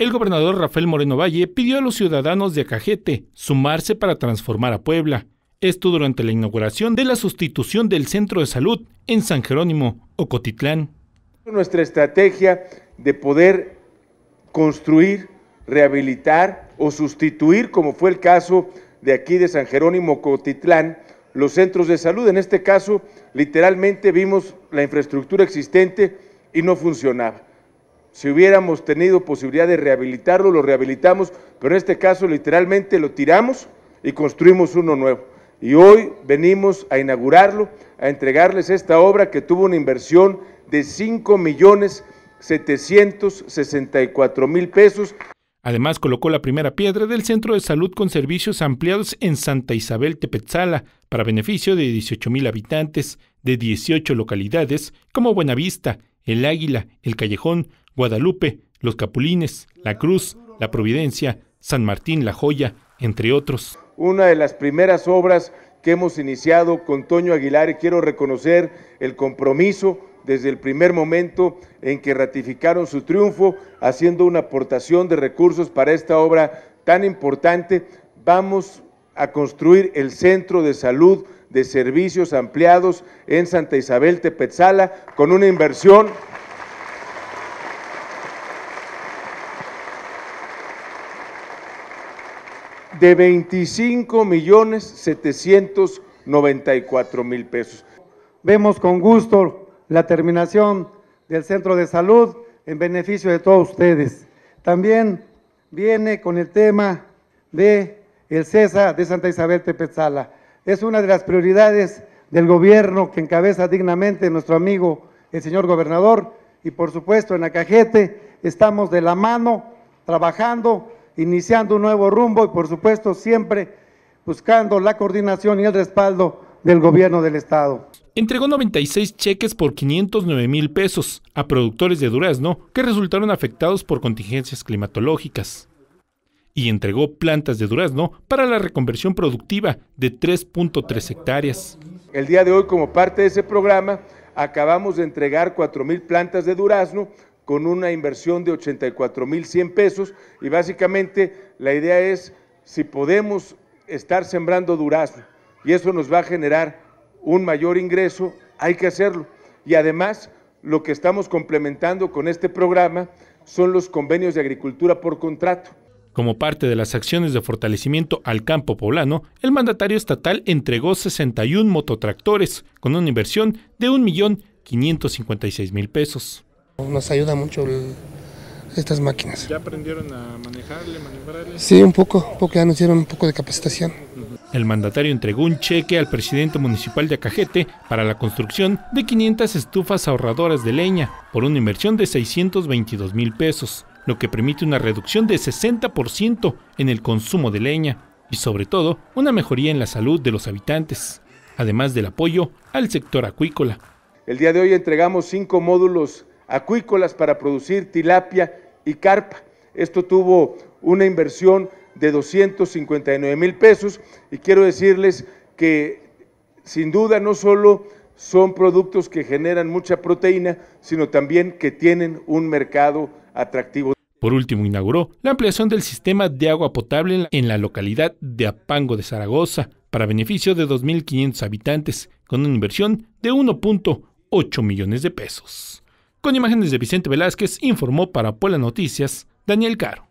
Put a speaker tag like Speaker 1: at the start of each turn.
Speaker 1: el gobernador Rafael Moreno Valle pidió a los ciudadanos de Acajete sumarse para transformar a Puebla. Esto durante la inauguración de la sustitución del centro de salud en San Jerónimo, Ocotitlán.
Speaker 2: Nuestra estrategia de poder construir, rehabilitar o sustituir, como fue el caso de aquí de San Jerónimo, Ocotitlán, los centros de salud. En este caso, literalmente vimos la infraestructura existente y no funcionaba. Si hubiéramos tenido posibilidad de rehabilitarlo, lo rehabilitamos, pero en este caso literalmente lo tiramos y construimos uno nuevo. Y hoy venimos a inaugurarlo, a entregarles esta obra que tuvo una inversión de 5 millones 764
Speaker 1: mil pesos. Además colocó la primera piedra del Centro de Salud con servicios ampliados en Santa Isabel Tepetzala para beneficio de 18 mil habitantes de 18 localidades como Buenavista, el Águila, el Callejón, Guadalupe, los Capulines, la Cruz, la Providencia, San Martín, la Joya, entre otros.
Speaker 2: Una de las primeras obras que hemos iniciado con Toño Aguilar y quiero reconocer el compromiso desde el primer momento en que ratificaron su triunfo, haciendo una aportación de recursos para esta obra tan importante. Vamos a construir el centro de salud de servicios ampliados en Santa Isabel Tepetzala con una inversión de 25 millones 794 mil pesos.
Speaker 3: Vemos con gusto la terminación del centro de salud en beneficio de todos ustedes. También viene con el tema de el CESA de Santa Isabel Tepetzala. Es una de las prioridades del gobierno que encabeza dignamente nuestro amigo el señor gobernador y por supuesto en Acajete estamos de la mano trabajando, iniciando un nuevo rumbo y por supuesto siempre buscando la coordinación y el respaldo del gobierno del estado.
Speaker 1: Entregó 96 cheques por 509 mil pesos a productores de durazno que resultaron afectados por contingencias climatológicas y entregó plantas de durazno para la reconversión productiva de 3.3 hectáreas.
Speaker 2: El día de hoy, como parte de ese programa, acabamos de entregar 4.000 plantas de durazno con una inversión de 84.100 pesos y básicamente la idea es si podemos estar sembrando durazno y eso nos va a generar un mayor ingreso, hay que hacerlo. Y además, lo que estamos complementando con este programa son los convenios de agricultura por contrato.
Speaker 1: Como parte de las acciones de fortalecimiento al campo poblano, el mandatario estatal entregó 61 mototractores con una inversión de 1.556.000 pesos. Nos ayuda mucho estas máquinas. ¿Ya aprendieron a manejarle, Sí, un poco, porque ya nos dieron un poco de capacitación. El mandatario entregó un cheque al presidente municipal de Acajete para la construcción de 500 estufas ahorradoras de leña por una inversión de 622 mil pesos lo que permite una reducción de 60% en el consumo de leña y sobre todo una mejoría en la salud de los habitantes, además del apoyo al sector acuícola.
Speaker 2: El día de hoy entregamos cinco módulos acuícolas para producir tilapia y carpa. Esto tuvo una inversión de 259 mil pesos y quiero decirles que sin duda no solo son productos que generan mucha proteína, sino también que tienen un mercado atractivo.
Speaker 1: Por último, inauguró la ampliación del sistema de agua potable en la localidad de Apango de Zaragoza, para beneficio de 2.500 habitantes, con una inversión de 1.8 millones de pesos. Con imágenes de Vicente Velázquez, informó para Puebla Noticias Daniel Caro.